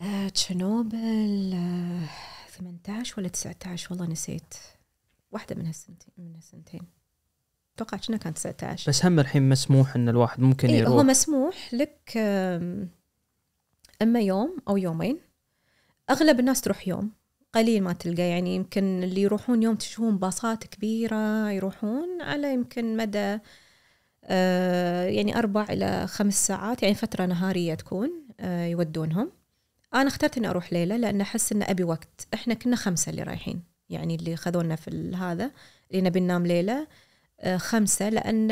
آه، آه، 18 ولا 19 والله نسيت واحدة من هالسنتين من هالسنتين اتوقع كنا كان 19 بس هم الحين مسموح ان الواحد ممكن إيه، يروح هو مسموح لك اما يوم او يومين اغلب الناس تروح يوم قليل ما تلقى يعني يمكن اللي يروحون يوم تشوفون باصات كبيرة يروحون على يمكن مدى آه، يعني أربع إلى خمس ساعات يعني فترة نهارية تكون آه، يودونهم انا اخترت اني اروح ليله لان احس ان ابي وقت احنا كنا خمسه اللي رايحين يعني اللي خذونا في هذا اللي نبي ننام ليله آه، خمسه لان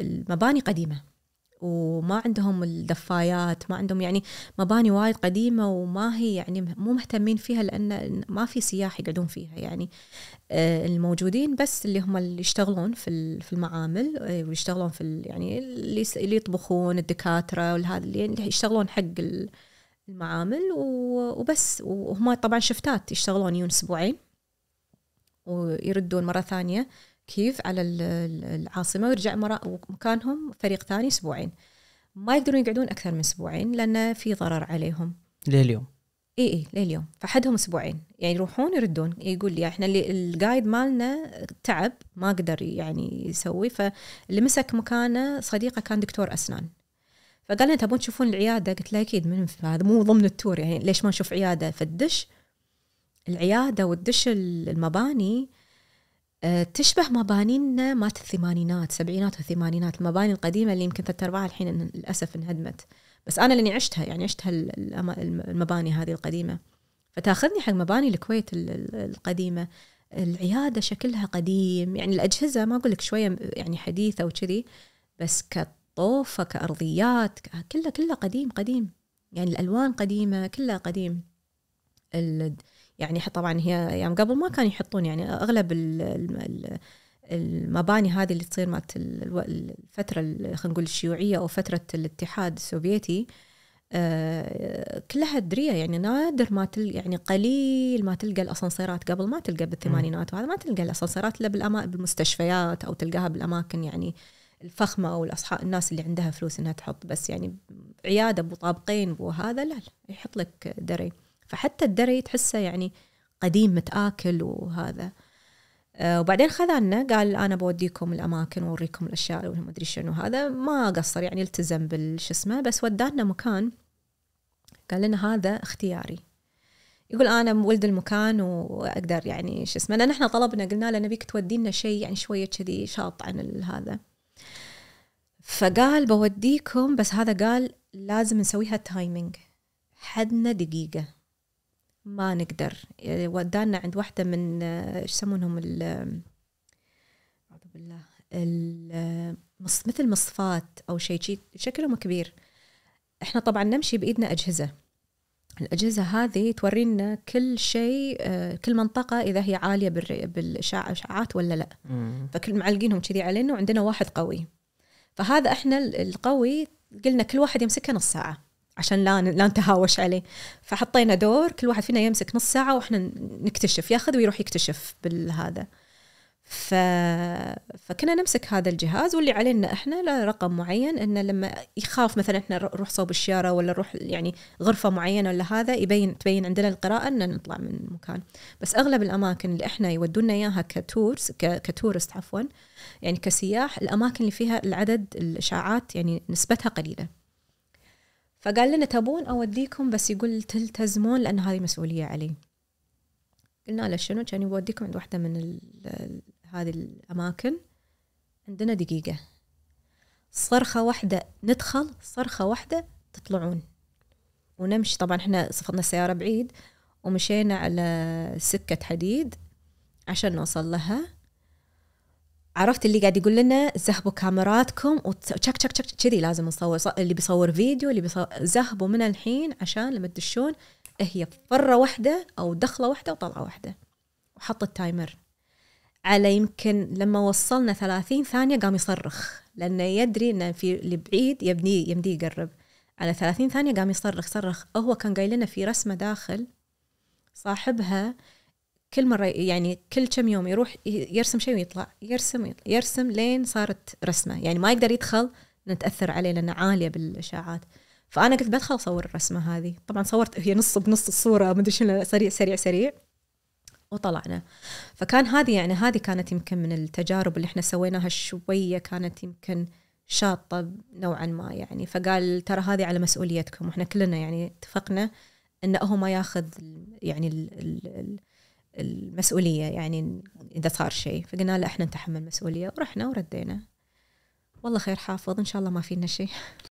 المباني قديمه وما عندهم الدفايات ما عندهم يعني مباني وايد قديمة وما هي يعني مو مهتمين فيها لأن ما في سياح يقعدون فيها يعني آه، الموجودين بس اللي هم اللي يشتغلون في في المعامل آه، ويشتغلون في يعني اللي يطبخون الدكاترة والهذا اللي يعني يشتغلون حق المعامل وبس وهم طبعا شفتات يشتغلون يون اسبوعين ويردون مره ثانيه كيف على العاصمه ويرجع مرة مكانهم فريق ثاني اسبوعين ما يقدرون يقعدون اكثر من اسبوعين لان في ضرر عليهم لليوم اي اي لليوم فحدهم اسبوعين يعني يروحون يردون يقول لي احنا اللي الجايد مالنا تعب ما قدر يعني يسوي فاللي مسك مكانه صديقه كان دكتور اسنان فقال لنا تبون تشوفون العياده قلت له اكيد من هذا مو ضمن التور يعني ليش ما نشوف عياده فالدش العياده والدش المباني آه، تشبه مبانينا مات الثمانينات سبعينات والثمانينات المباني القديمه اللي يمكن ثلاث ارباعها الحين للاسف انهدمت بس انا لاني عشتها يعني عشتها المباني هذه القديمه فتاخذني حق مباني الكويت القديمه العياده شكلها قديم يعني الاجهزه ما اقول لك شويه يعني حديثه وكذي بس طوفه كارضيات كله كله قديم قديم يعني الالوان قديمه كلها قديم يعني طبعا هي ايام قبل ما كانوا يحطون يعني اغلب المباني هذه اللي تصير مالت الفتره خلينا نقول الشيوعيه او فتره الاتحاد السوفيتي آه، كلها دريه يعني نادر ما تل يعني قليل ما تلقى الاسانسيرات قبل ما تلقى بالثمانينات وهذا ما تلقى الاسانسيرات الا بالمستشفيات او تلقاها بالاماكن يعني آه الفخمه او الاصحاب الناس اللي عندها فلوس انها تحط بس يعني عياده بطابقين وهذا لا لا يحط لك دري فحتى الدري تحسه يعني قديم متاكل وهذا آه، وبعدين خذنا قال انا بوديكم الاماكن واوريكم الاشياء وما ادري شنو هذا ما قصر يعني التزم بالش اسمه بس ودانا مكان قال لنا هذا اختياري يقول انا ولد المكان واقدر يعني شو اسمه لان احنا طلبنا قلنا له نبيك تودينا شيء يعني شويه كذي شاط عن هذا فقال بوديكم بس هذا قال لازم نسويها تايمينج حدنا دقيقة ما نقدر يعني ودانا عند واحدة من ايش آه، يسمونهم ال آه، أعوذ بالله آه، مثل مصفات أو شيء شكلهم كبير احنا طبعا نمشي بإيدنا أجهزة الأجهزة هذه تورينا كل شيء آه، كل منطقة إذا هي عالية بالإشعاعات ولا لا فكل معلقينهم كذي علينا وعندنا واحد قوي فهذا احنا القوي قلنا كل واحد يمسكه نص ساعة عشان لا لا نتهاوش عليه فحطينا دور كل واحد فينا يمسك نص ساعة واحنا نكتشف ياخذ ويروح يكتشف بالهذا ف... فكنا نمسك هذا الجهاز واللي علينا احنا له رقم معين انه لما يخاف مثلا احنا نروح صوب الشياره ولا نروح يعني غرفه معينه ولا هذا يبين تبين عندنا القراءه ان نطلع من المكان بس اغلب الاماكن اللي احنا يودونا اياها كتورس ك... كتورست عفوا يعني كسياح الاماكن اللي فيها العدد الاشاعات يعني نسبتها قليله فقال لنا تبون اوديكم بس يقول تلتزمون لان هذه مسؤوليه علي قلنا له شنو كان يوديكم عند واحده من هذه الأماكن عندنا دقيقة صرخة واحدة ندخل صرخة واحدة تطلعون ونمشي طبعا احنا صفطنا السيارة بعيد ومشينا على سكة حديد عشان نوصل لها عرفت اللي قاعد يقول لنا زهبوا كاميراتكم وتشك تشك تشك كذي لازم نصور اللي بيصور فيديو اللي بيصور زهبوا من الحين عشان لما تدشون هي فرة واحدة أو دخلة واحدة وطلعة واحدة وحط التايمر على يمكن لما وصلنا 30 ثانية قام يصرخ لأنه يدري أنه في اللي بعيد يبني يمدي يقرب على 30 ثانية قام يصرخ صرخ هو كان قايل لنا في رسمة داخل صاحبها كل مرة يعني كل كم يوم يروح يرسم شيء ويطلع يرسم ويطلع يرسم لين صارت رسمة يعني ما يقدر يدخل نتأثر عليه لأنه عالية بالإشاعات فأنا قلت بدخل أصور الرسمة هذه طبعا صورت هي نص بنص الصورة ما أدري شنو سريع سريع سريع وطلعنا فكان هذه يعني هذه كانت يمكن من التجارب اللي احنا سويناها شويه كانت يمكن شاطه نوعا ما يعني فقال ترى هذه على مسؤوليتكم واحنا كلنا يعني اتفقنا ان هو ما ياخذ يعني المسؤوليه يعني اذا صار شيء فقلنا لا احنا نتحمل مسؤوليه ورحنا وردينا والله خير حافظ ان شاء الله ما فينا شيء